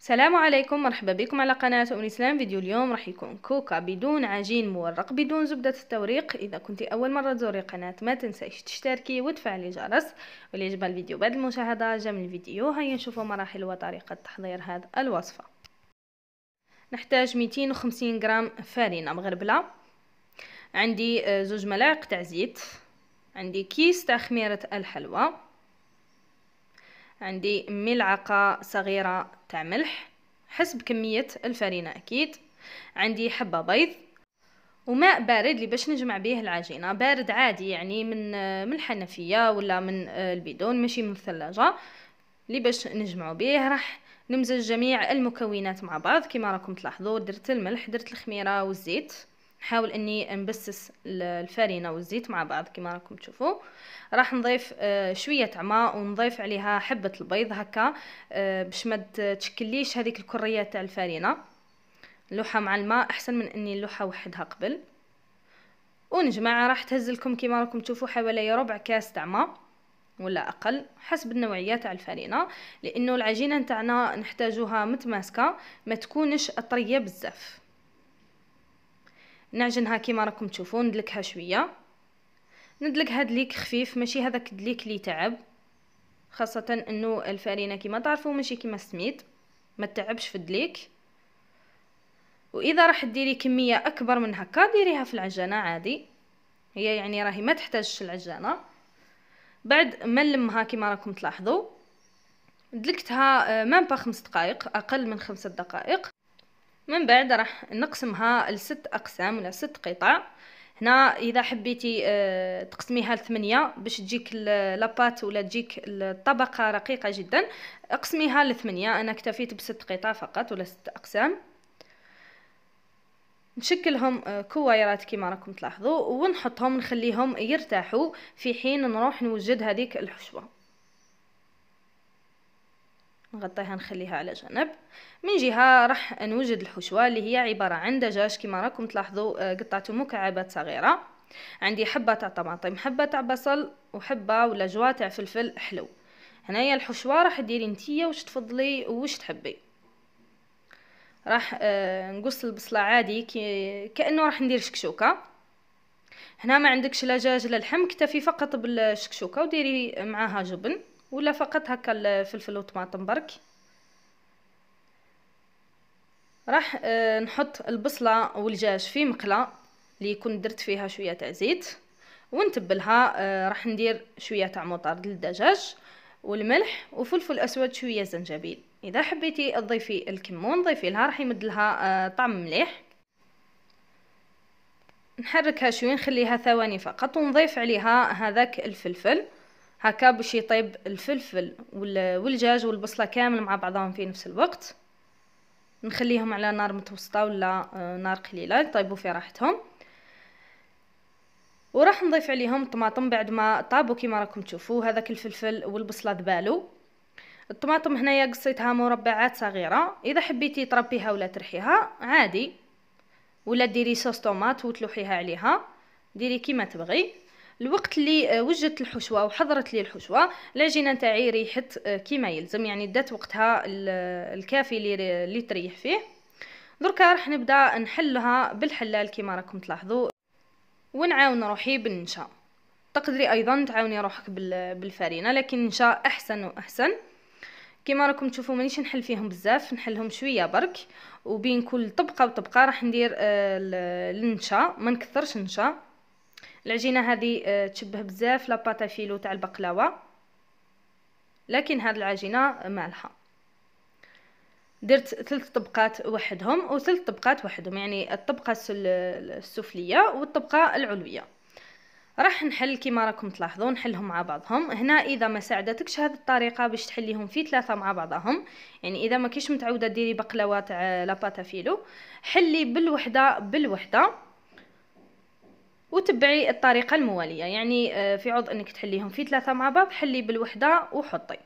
السلام عليكم مرحبا بكم على قناة أم الإسلام فيديو اليوم راح يكون كوكا بدون عجين مورق بدون زبدة التوريق إذا كنت أول مرة تزوري قناة ما تنسيش تشتركي وتفعلي الجرس وليجب الفيديو بعد المشاهدة جميل الفيديو هيا نشوفوا مراحل وطريقة تحضير هذه الوصفة نحتاج 250 غرام فارينة مغربلة عندي آه، زوج ملاعق تاع زيت عندي كيس تاع خميرة الحلوى عندي ملعقة صغيرة تاع ملح حسب كمية الفرينة أكيد عندي حبة بيض وماء بارد اللي باش نجمع به العجينة بارد عادي يعني من من الحنفية ولا من آه، البيدون ماشي من الثلاجة اللي باش نجمعو به راح نمزج جميع المكونات مع بعض كما راكم تلاحظوا درت الملح درت الخميرة والزيت نحاول اني نبسس الفرينه والزيت مع بعض كما راكم تشوفوا راح نضيف آه، شويه ماء ونضيف عليها حبه البيض هكا آه، باش ما تشكليش هذيك الكرية تاع الفرينه اللوحه مع الماء احسن من اني اللوحه وحدها قبل ونجمع راح تهز لكم كما راكم تشوفوا حوالي ربع كاس تاع ماء ولا اقل حسب النوعيه تاع الفرينه لانه العجينه تاعنا نحتاجوها متماسكه ما تكونش طريه بزاف نعجنها كيما راكم تشوفون ندلكها شويه ندلك هاد ليك خفيف ماشي هذاك الدليك اللي تعب خاصه انه الفارينه كيما تعرفوا ماشي كيما السميد ما تعبش في الدليك واذا راح ديري كميه اكبر من هكا ديريها في العجانه عادي هي يعني راهي ما تحتاجش العجانه بعد ما نلمها كيما راكم تلاحظوا دلكتها آه، مام با خمس دقائق اقل من خمس دقائق من بعد راح نقسمها لست اقسام ولا ست قطع هنا اذا حبيتي آه، تقسميها لثمانية باش تجيك لابات ولا تجيك الطبقه رقيقه جدا اقسميها لثمانية انا اكتفيت بست قطع فقط ولا ست اقسام نشكلهم آه، كويرات كيما راكم تلاحظوا ونحطهم نخليهم يرتاحوا في حين نروح نوجد هذيك الحشوه نغطيها نخليها على جنب من جهه راح نوجد الحشوه اللي هي عباره عن دجاج كما راكم تلاحظوا آه، قطعته مكعبات صغيره عندي حبه تاع طماطم حبه تاع بصل وحبه ولا جوا تاع فلفل حلو هنايا الحشوه راح ديري نتيا واش تفضلي واش تحبي راح آه، نقص البصله عادي كانه راح ندير شكشوكه هنا ما عندكش لا دجاج لا لحم اكتفي فقط بالشكشوكه وديري معاها جبن ولا فقط هكا الفلفل والطماطم برك راح آه، نحط البصله والجاج في مقله اللي يكون درت فيها شويه تاع زيت ونتبلها آه، راح ندير شويه تاع مطارد للدجاج والملح وفلفل اسود شويه زنجبيل اذا حبيتي تضيفي الكمون ضيفي لها راح يمد لها آه، طعم مليح نحركها شوي نخليها ثواني فقط ونضيف عليها هذاك الفلفل هكا باش يطيب الفلفل والدجاج والبصله كامل مع بعضهم في نفس الوقت نخليهم على نار متوسطه ولا آه، نار قليله يطيبوا في راحتهم وراح نضيف عليهم الطماطم بعد ما طابوا كيما راكم تشوفوا هذاك الفلفل والبصله ذبالو الطماطم هنايا قصيتها مربعات صغيره اذا حبيتي تربيها ولا ترحيها عادي ولا ديري صوص طوماط وتلوحيها عليها ديري كيما تبغي الوقت اللي آه، وجدت الحشوه وحضرت لي الحشوه العجينه تاعي ريحت آه، كيما يلزم يعني دات وقتها الكافي اللي تريح فيه دركا راح نبدا نحلها بالحلال كيما راكم تلاحظوا ونعاون روحي بالنشا تقدري ايضا تعاوني روحك بالفرينه لكن النشا احسن واحسن كيما راكم تشوفوا مانيش نحل فيهم بزاف نحلهم شويه برك وبين كل طبقه وطبقه راح ندير آه، النشا ما نكثرش النشا العجينه هذه آه، تشبه بزاف لا فيلو تاع البقلاوه لكن هاد العجينه مالحه درت ثلاث طبقات وحدهم وثلاث طبقات وحدهم يعني الطبقه السفليه والطبقه العلويه راح نحل كما راكم تلاحظون نحلهم مع بعضهم هنا اذا ما ساعدتكش هذه الطريقه باش تحليهم في ثلاثه مع بعضهم يعني اذا ما كيش متعوده ديري بقلاوه تاع لاباتا فيلو حلي بالوحده بالوحده وتبعي الطريقة الموالية يعني آه، في عوض انك تحليهم في ثلاثة مع بعض حلي بالوحدة وحطي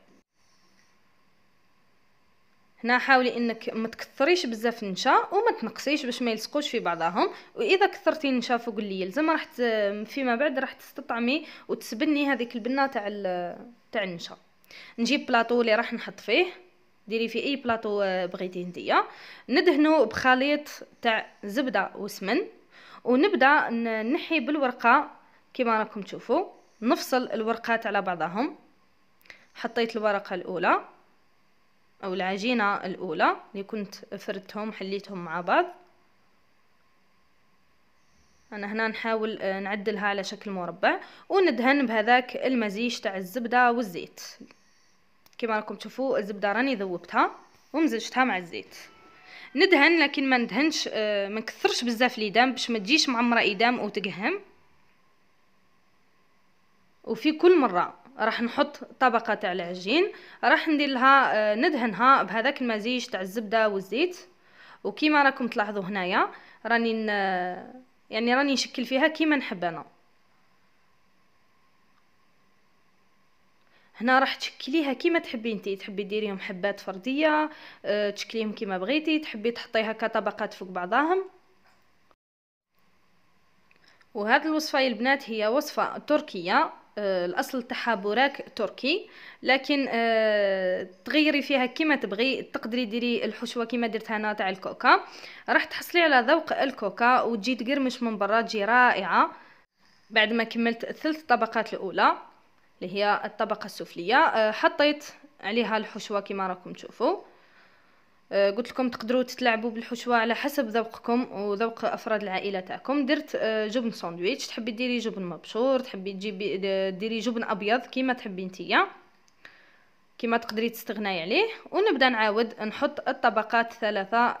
هنا حاولي انك ما تكثريش بزاف النشا وما تنقصيش باش ما يلصقوش في بعضهم واذا كثرتي النشا فوق اللي يلزم راح فيما بعد راح تستطعمي وتسبني هذيك البنه تاع تاع النشا نجيب بلاطو اللي راح نحط فيه ديري فيه اي بلاطو آه، بغيتي نتيا ندهنو بخليط تاع زبده وسمن ونبدا نحي بالورقه كما راكم تشوفوا نفصل الورقات على بعضهم حطيت الورقه الاولى او العجينه الاولى اللي كنت فردتهم حليتهم مع بعض انا هنا نحاول آه، نعدلها على شكل مربع وندهن بهذاك المزيج تاع الزبده والزيت كما راكم تشوفوا الزبده راني ذوبتها ومزجتها مع الزيت ندهن لكن ما ندهنش آه، ما نكثرش بزاف ليدام باش ما تجيش معمره ايدام وتقهم وفي كل مره راح نحط طبقه تاع العجين راح ندير لها آه، ندهنها بهذاك المزيج تاع الزبده والزيت وكيما راكم تلاحظوا هنايا راني يعني راني نشكل فيها كيما نحب انا هنا راح تشكليها كيما تحبي انت تحبي ديريهم حبات فرديه اه تشكليهم كيما بغيتي تحبي تحطيها كطبقات فوق بعضاهم وهذه الوصفه يا البنات هي وصفه تركيه آه، الاصل تاعها بوراك تركي لكن اه تغيري فيها كيما تبغي تقدري ديري الحشوه كيما درتها انا تاع الكوكا راح تحصلي على ذوق الكوكا وتجي تقرمش من برا تجي رائعه بعد ما كملت الثلث طبقات الاولى اللي هي الطبقه السفليه آه، حطيت عليها الحشوه كما راكم تشوفوا آه، قلت لكم تقدروا تتلعبوا بالحشوه على حسب ذوقكم وذوق افراد العائله تاعكم درت آه، جبن ساندويتش تحبي ديري جبن مبشور تحبي تجيبي ديري جبن ابيض كيما تحبي نتيا كيما تقدري تستغناي عليه ونبدا نعاود نحط الطبقات الثلاثه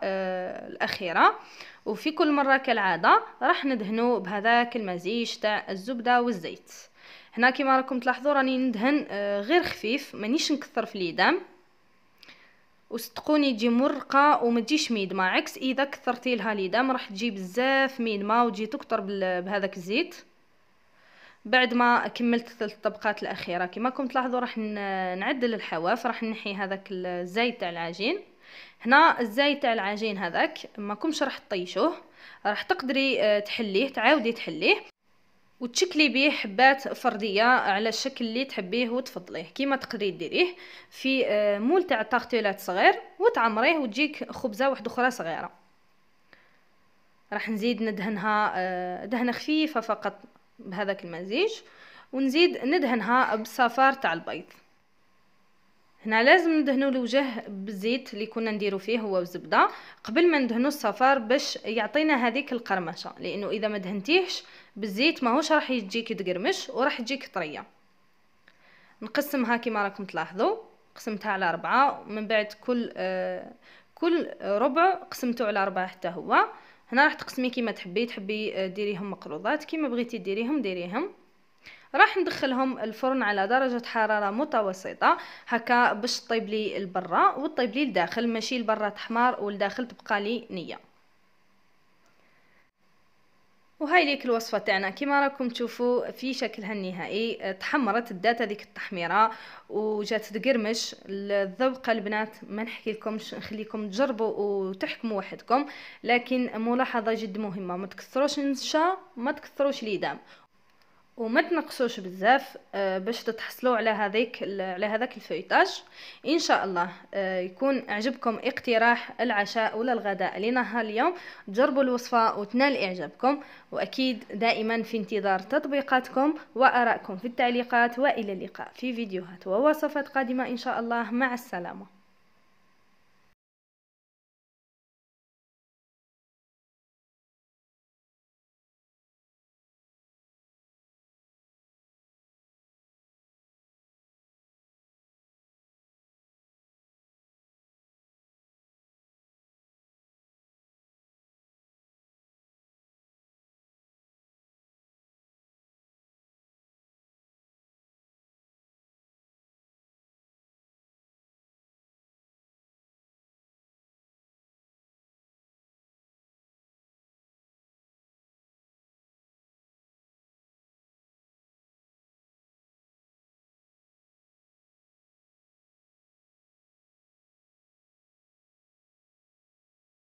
الاخيره وفي كل مره كالعاده راح ندهنو بهذاك المزيج تاع الزبده والزيت هنا كيما راكم تلاحظوا راني ندهن آه، غير خفيف مانيش نكثر في اليدام وصدقوني تجي مرقه وما تجيش ما عكس اذا كثرتي لها اليدام راح تجي بزاف ما وتجي تكثر بهذاك الزيت بعد ما كملت ثلاث طبقات الاخيره كما راكم تلاحظوا راح نعدل الحواف راح نحي هذاك الزيت تاع العجين هنا الزيت تاع العجين هذاك ما راح تطيشوه راح تقدري آه، تحليه تعاودي تحليه وتشكلي بيه حبات فرديه على الشكل اللي تحبيه وتفضليه كيما تقدري ديريه في آه، مول تاع طارتيلات صغير وتعمريه وتجيك خبزه واحده اخرى صغيره راح نزيد ندهنها آه، دهنه خفيفه فقط بهذاك المزيج ونزيد ندهنها بالصفار تاع البيض هنا لازم ندهنوا الوجه بالزيت اللي كنا نديرو فيه هو الزبده قبل ما ندهنوا الصفار باش يعطينا هذيك القرمشه لانه اذا ما دهنتيهش بالزيت ماهوش راح يجيك تقرمش وراح تجيك طريه نقسمها كما راكم تلاحظوا قسمتها على أربعة من بعد كل آه كل ربع قسمته على أربعة حتى هو هنا راح تقسمي كما تحبي تحبي آه، ديريهم مقروضات كما بغيتي ديريهم ديريهم راح ندخلهم الفرن على درجة حرارة متوسطة هكا باش طيب لي البرة وطيب لي الداخل ماشي البرة تحمر والداخل تبقى لي نيه وهاي ليك الوصفه تاعنا كيما راكم تشوفوا في شكلها النهائي آه، تحمرت الداتا ذيك التحميره وجات تقرمش الذوق البنات ما نحكي لكم نخليكم تجربوا وتحكموا وحدكم لكن ملاحظه جد مهمه ما تكثروش النشا ما تكثروش ليدام وما تنقصوش بزاف آه، باش تتحصلوا على هذيك على هذاك الفيتاج ان شاء الله آه، يكون عجبكم اقتراح العشاء ولا الغداء لنهار اليوم جربوا الوصفه وتنال اعجابكم واكيد دائما في انتظار تطبيقاتكم وارائكم في التعليقات والى اللقاء في فيديوهات ووصفات قادمه ان شاء الله مع السلامه